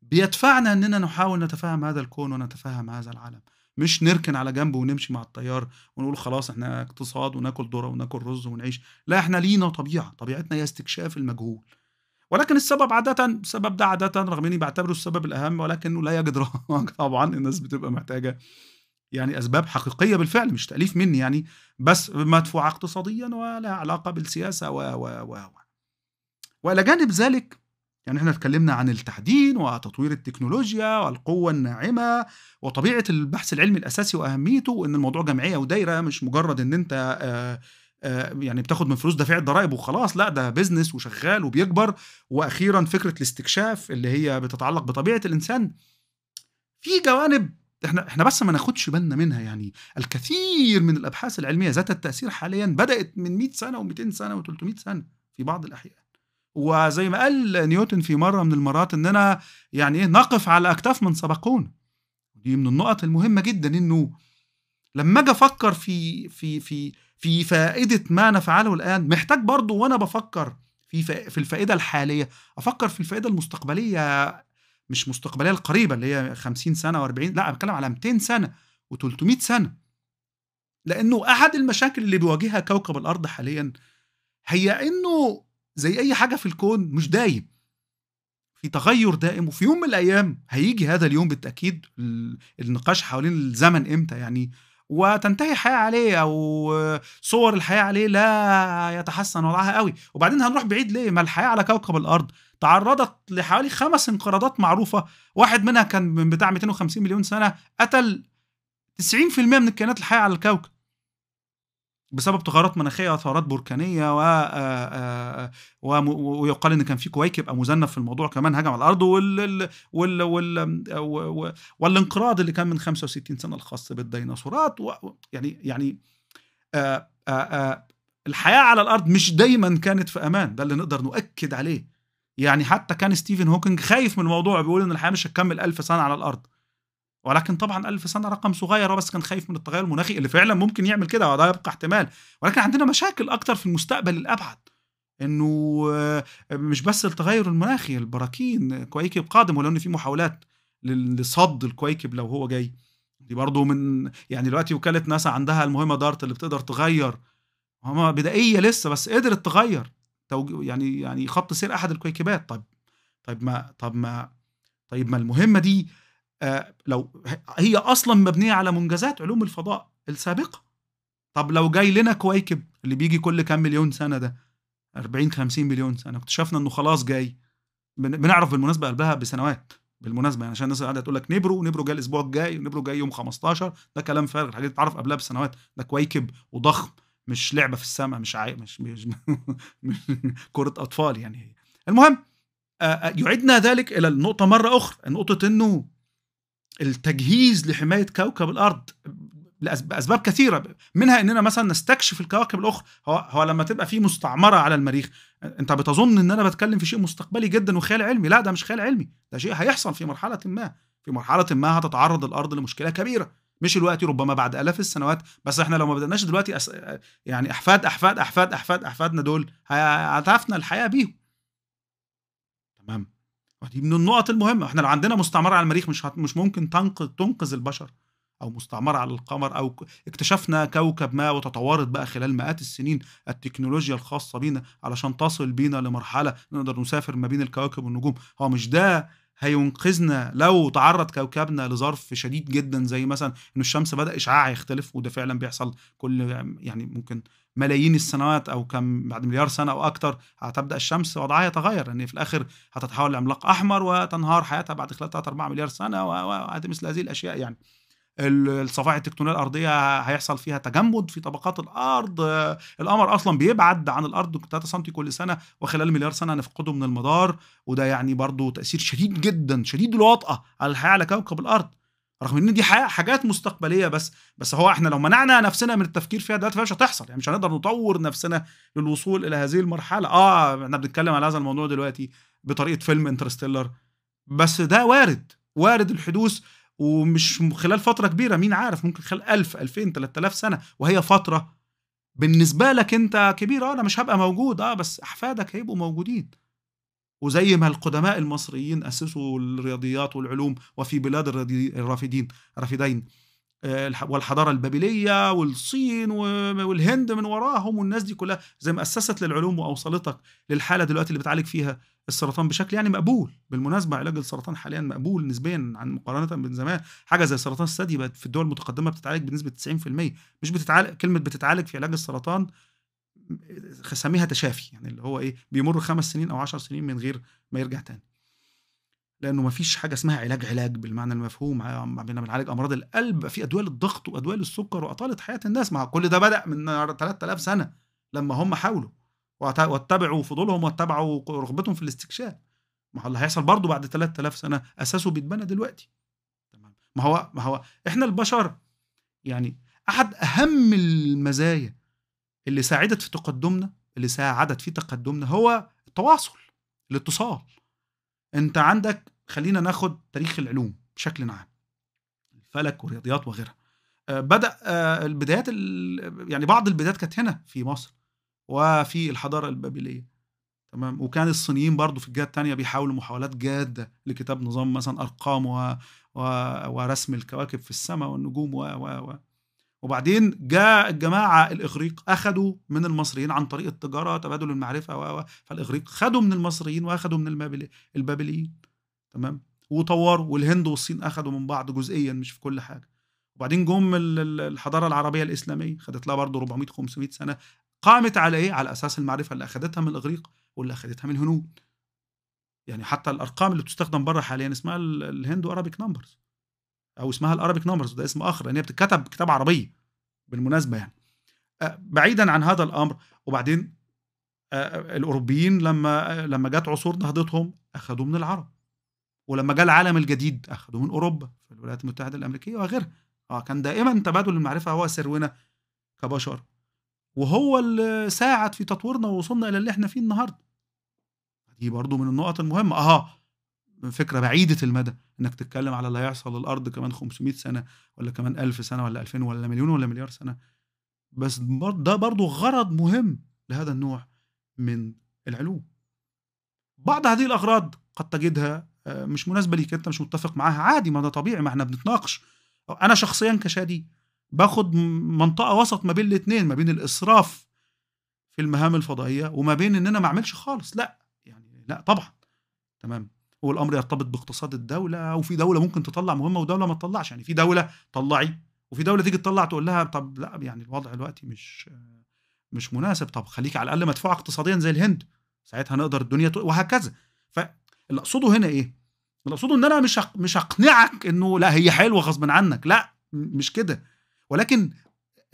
S1: بيدفعنا اننا نحاول نتفهم هذا الكون ونتفهم هذا العالم مش نركن على جنب ونمشي مع التيار ونقول خلاص احنا اقتصاد وناكل ذره وناكل رز ونعيش لا احنا لينا طبيعه طبيعتنا هي استكشاف المجهول ولكن السبب عادة السبب ده عادة رغم اني بعتبره السبب الاهم ولكنه لا يجد رواج (laughs) طبعا الناس بتبقى محتاجة يعني اسباب حقيقيه بالفعل مش تاليف مني يعني بس مدفوعه اقتصاديا ولا علاقه بالسياسه و و و والى جانب ذلك يعني احنا اتكلمنا عن التحديد وتطوير التكنولوجيا والقوة الناعمة وطبيعة البحث العلمي الأساسي وأهميته وإن الموضوع جمعية ودايرة مش مجرد إن أنت آه، آه، يعني بتاخد من فلوس دفع الضرائب وخلاص لا ده بيزنس وشغال وبيكبر وأخيرا فكرة الاستكشاف اللي هي بتتعلق بطبيعة الإنسان في جوانب احنا احنا بس ما ناخدش بالنا منها يعني الكثير من الابحاث العلميه ذات التاثير حاليا بدات من 100 سنه و200 سنه و300 سنه في بعض الاحيان وزي ما قال نيوتن في مره من المرات اننا يعني ايه نقف على اكتاف من سبقونا دي من النقط المهمه جدا انه لما اجي افكر في في في في فائده ما نفعله الان محتاج برضه وانا بفكر في في الفائده الحاليه افكر في الفائده المستقبليه مش مستقبليه القريبه اللي هي 50 سنه و40 لا بتكلم على 200 سنه و300 سنه لانه احد المشاكل اللي بيواجهها كوكب الارض حاليا هي انه زي اي حاجه في الكون مش دايم في تغير دائم وفي يوم من الايام هيجي هذا اليوم بالتاكيد النقاش حوالين الزمن امتى يعني وتنتهي الحياه عليه او صور الحياه عليه لا يتحسن وضعها قوي وبعدين هنروح بعيد ليه ما الحياه على كوكب الارض تعرضت لحوالي خمس انقراضات معروفه واحد منها كان من بتاع 250 مليون سنه قتل 90% من الكائنات الحيه على الكوكب بسبب تغيرات مناخيه وثورات بركانيه آه، آه، و... ويقال ان كان في كويكب مذنب في الموضوع كمان هجم على الارض وال... وال... وال... وال... والانقراض اللي كان من 65 سنه الخاص بالديناصورات و... يعني يعني آه، الحياه على الارض مش دايما كانت في امان ده اللي نقدر نؤكد عليه يعني حتى كان ستيفن هوكينج خايف من الموضوع بيقول ان الحياه مش هتكمل ألف سنه على الارض ولكن طبعا ألف سنة رقم صغير بس كان خايف من التغير المناخي اللي فعلا ممكن يعمل كده وده يبقى احتمال ولكن عندنا مشاكل أكتر في المستقبل الأبعد انه آه، مش بس التغير المناخي البراكين كويكب قادم ولو ان في محاولات لصد الكويكب لو هو جاي دي برضه من يعني دلوقتي وكاله ناسا عندها المهمه دارت اللي بتقدر تغير هما بدائيه لسه بس قدرت تغير يعني يعني خط سير احد الكويكبات طب طيب ما طب ما طيب ما المهمه دي آه، لو هي اصلا مبنيه على منجزات علوم الفضاء السابقه طب لو جاي لنا كويكب اللي بيجي كل كام مليون سنه ده 40 50 مليون سنه اكتشفنا انه خلاص جاي بنعرف بالمناسبه قلبها بسنوات بالمناسبه يعني عشان الناس قاعده تقول لك نبرو نبرو جاي الاسبوع الجاي ونبرو جاي يوم 15 ده كلام فارغ الحاجات تعرف قبلها بسنوات ده كويكب وضخم مش لعبه في السماء مش عاي... مش, مش... (laughs) كره اطفال يعني المهم آه، آه، يعيدنا ذلك الى النقطه مره اخرى نقطه انه التجهيز لحمايه كوكب الارض لاسباب كثيره منها اننا مثلا نستكشف الكواكب الاخرى هو, هو لما تبقى في مستعمره على المريخ انت بتظن ان انا بتكلم في شيء مستقبلي جدا وخيال علمي لا ده مش خيال علمي ده شيء هيحصل في مرحله ما في مرحله ما هتتعرض الارض لمشكله كبيره مش الوقت ربما بعد الاف السنوات بس احنا لو ما بدناش دلوقتي أس... يعني احفاد احفاد احفاد احفاد احفادنا دول هتعفنا الحياه بيهم تمام دي من النقط المهمه احنا لو عندنا مستعمره على المريخ مش هت... مش ممكن تنقذ تنقذ البشر او مستعمره على القمر او اكتشفنا كوكب ما وتطورت بقى خلال مئات السنين التكنولوجيا الخاصه بينا علشان تصل بينا لمرحله نقدر نسافر ما بين الكواكب والنجوم هو مش ده هينقذنا لو تعرض كوكبنا لظرف شديد جدا زي مثلا ان الشمس بدا اشعاعها يختلف وده فعلا بيحصل كل يعني ممكن ملايين السنوات او كم بعد مليار سنه او اكثر هتبدا الشمس وضعها يتغير لان يعني في الاخر هتتحول لعملاق احمر وتنهار حياتها بعد خلال 3 4 مليار سنه مثل هذه الاشياء يعني الصفائح التكتونيه الارضيه هيحصل فيها تجمد في طبقات الارض القمر اصلا بيبعد عن الارض 3 سم كل سنه وخلال مليار سنه هنفقده من المدار وده يعني برضه تاثير شديد جدا شديد الوطأه على الحياه على كوكب الارض رغم ان دي حاجات مستقبليه بس بس هو احنا لو منعنا نفسنا من التفكير فيها دلوقتي مش هتحصل يعني مش هنقدر نطور نفسنا للوصول الى هذه المرحله اه احنا بنتكلم على هذا الموضوع دلوقتي بطريقه فيلم انترستيلر بس ده وارد وارد الحدوث ومش خلال فتره كبيره مين عارف ممكن خلال 1000 2000 3000 سنه وهي فتره بالنسبه لك انت كبير اه انا مش هبقى موجود اه بس احفادك هيبقوا موجودين وزي ما القدماء المصريين أسسوا الرياضيات والعلوم وفي بلاد الرافدين الرافدين آه، والحضاره البابليه والصين والهند من وراهم والناس دي كلها زي ما اسست للعلوم واوصلتك للحاله دلوقتي اللي بتعالج فيها السرطان بشكل يعني مقبول بالمناسبه علاج السرطان حاليا مقبول نسبيا عن مقارنه من زمان حاجه زي سرطان الثدي في الدول المتقدمه بتتعالج بنسبه 90% مش بتتعالج كلمه بتتعالج في علاج السرطان خسميها تشافي يعني اللي هو ايه بيمر خمس سنين او عشر سنين من غير ما يرجع تاني لانه ما فيش حاجه اسمها علاج علاج بالمعنى المفهوم عندنا بنعالج امراض القلب في ادويه للضغط وادويه للسكر واطاله حياه الناس مع كل ده بدا من 3000 سنه لما هم حاولوا واتبعوا فضولهم واتبعوا رغبتهم في الاستكشاف ما هو اللي هيحصل برضه بعد 3000 سنه اساسه بيتبنى دلوقتي تمام ما هو ما هو احنا البشر يعني احد اهم المزايا اللي ساعدت في تقدمنا اللي ساعدت في تقدمنا هو التواصل الاتصال انت عندك خلينا ناخد تاريخ العلوم بشكل عام الفلك والرياضيات وغيرها آه، بدا آه، البدايات يعني بعض البدايات كانت هنا في مصر وفي الحضاره البابليه تمام وكان الصينيين برضو في الجهه الثانيه بيحاولوا محاولات جاده لكتاب نظام مثلا ارقام و... و... ورسم الكواكب في السماء والنجوم و... و... و... وبعدين جاء الجماعه الاغريق اخذوا من المصريين عن طريق التجاره تبادل المعرفه و فالاغريق خدوا من المصريين واخدوا من البابليين تمام وطوروا والهند والصين اخدوا من بعض جزئيا مش في كل حاجه وبعدين جم الحضاره العربيه الاسلاميه خدت لها برضه 400 500 سنه قامت على ايه على اساس المعرفه اللي اخذتها من الاغريق واللي اخذتها من الهنود يعني حتى الارقام اللي بتستخدم بره حاليا اسمها الهند ارابيك نمبرز او اسمها الارابيك نمبرز وده اسم اخر لان هي بتتكتب كتاب عربي بالمناسبه يعني بعيدا عن هذا الامر وبعدين الاوروبيين لما لما جت عصور نهضتهم اخذوا من العرب ولما جاء العالم الجديد اخذوا من اوروبا في الولايات المتحده الامريكيه وغيرها اه كان دائما تبادل المعرفه هو سرنا كبشر وهو اللي ساعد في تطويرنا ووصلنا الى اللي احنا فيه النهارده دي برضو من النقط المهمه اه فكره بعيده المدى انك تتكلم على اللي هيحصل للارض كمان 500 سنه ولا كمان 1000 سنه ولا 2000 ولا مليون ولا مليار سنه بس ده برضو غرض مهم لهذا النوع من العلوم بعض هذه الاغراض قد تجدها آه، مش مناسبه ليك انت مش متفق معاها عادي ما ده طبيعي ما احنا بنتناقش انا شخصيا كشادي باخد منطقه وسط ما بين الاثنين ما بين الاسراف في المهام الفضائيه وما بين ان انا ما اعملش خالص لا يعني لا طبعا تمام هو الامر يرتبط باقتصاد الدوله وفي دوله ممكن تطلع مهمه ودوله ما تطلعش يعني في دوله طلعي وفي دوله تيجي تطلع تقول لها طب لا يعني الوضع دلوقتي مش مش مناسب طب خليك على الاقل مدفوعه اقتصاديا زي الهند ساعتها نقدر الدنيا وهكذا فاللي اقصده هنا ايه؟ اللي اقصده ان انا مش مش اقنعك انه لا هي حلوه غصب عنك لا مش كده ولكن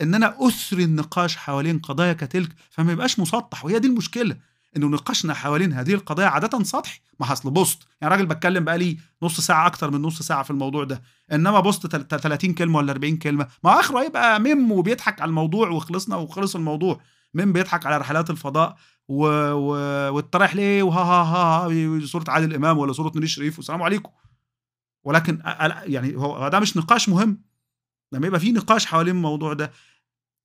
S1: ان انا اسري النقاش حوالين قضايا كتلك فما يبقاش مسطح وهي دي المشكله انه نقاشنا حوالين هذه القضايا عاده سطحي ما حصل بوست يعني راجل بتكلم بقى لي نص ساعه اكتر من نص ساعه في الموضوع ده انما بوست 30 كلمه ولا 40 كلمه ما اخره يبقى ميم وبيضحك على الموضوع وخلصنا وخلص الموضوع ميم بيضحك على رحلات الفضاء و... و... والطرح ليه وها ها ها, ها صوره عادل امام ولا صوره نوري شريف والسلام عليكم ولكن يعني هو ده مش نقاش مهم لما يبقى في نقاش حوالين الموضوع ده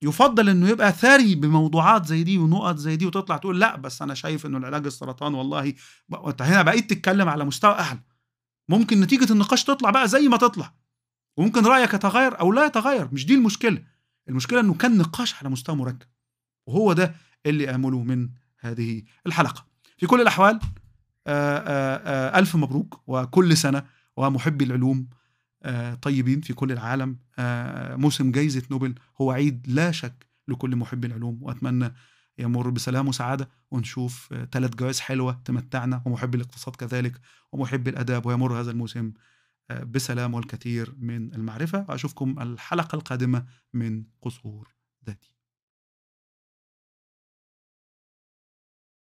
S1: يفضل انه يبقى ثري بموضوعات زي دي ونقط زي دي وتطلع تقول لا بس انا شايف انه العلاج السرطان والله انت هنا بقيت تتكلم على مستوى اعلى ممكن نتيجه النقاش تطلع بقى زي ما تطلع وممكن رايك يتغير او لا يتغير مش دي المشكله المشكله انه كان نقاش على مستوى مركب وهو ده اللي امله من هذه الحلقه في كل الاحوال آآ آه، آآ آه، آه، الف مبروك وكل سنه ومحبي العلوم آه، طيبين في كل العالم آه، موسم جائزة نوبل هو عيد لا شك لكل محب العلوم وأتمنى يمر بسلام وسعادة ونشوف ثلاث آه، جوائز حلوة تمتعنا ومحب الاقتصاد كذلك ومحب الأداب ويمر هذا الموسم بسلام والكثير من المعرفة وأشوفكم الحلقة القادمة من قصور ذاتي